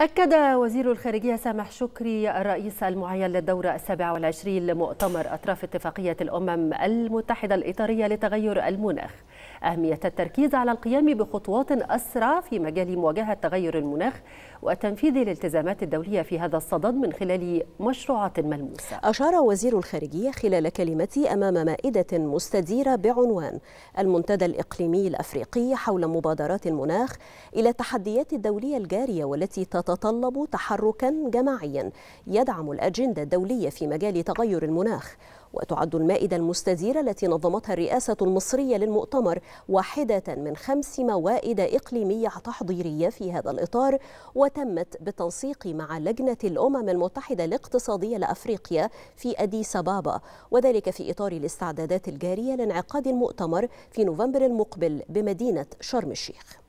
أكد وزير الخارجية سامح شكري الرئيس المعين للدورة السابعة والعشرين لمؤتمر أطراف اتفاقية الأمم المتحدة الإطارية لتغير المناخ أهمية التركيز على القيام بخطوات أسرع في مجال مواجهة تغير المناخ وتنفيذ الالتزامات الدولية في هذا الصدد من خلال مشروعات ملموسة أشار وزير الخارجية خلال كلمته أمام مائدة مستديرة بعنوان المنتدى الإقليمي الأفريقي حول مبادرات المناخ إلى التحديات الدولية الجارية والتي تتطلب تحركا جماعيا يدعم الأجندة الدولية في مجال تغير المناخ وتعد المائدة المستديرة التي نظمتها الرئاسة المصرية للمؤتمر واحدة من خمس موائد إقليمية تحضيرية في هذا الإطار وتمت بالتنسيق مع لجنة الأمم المتحدة الاقتصادية لأفريقيا في أديس أبابا وذلك في إطار الاستعدادات الجارية لانعقاد المؤتمر في نوفمبر المقبل بمدينة شرم الشيخ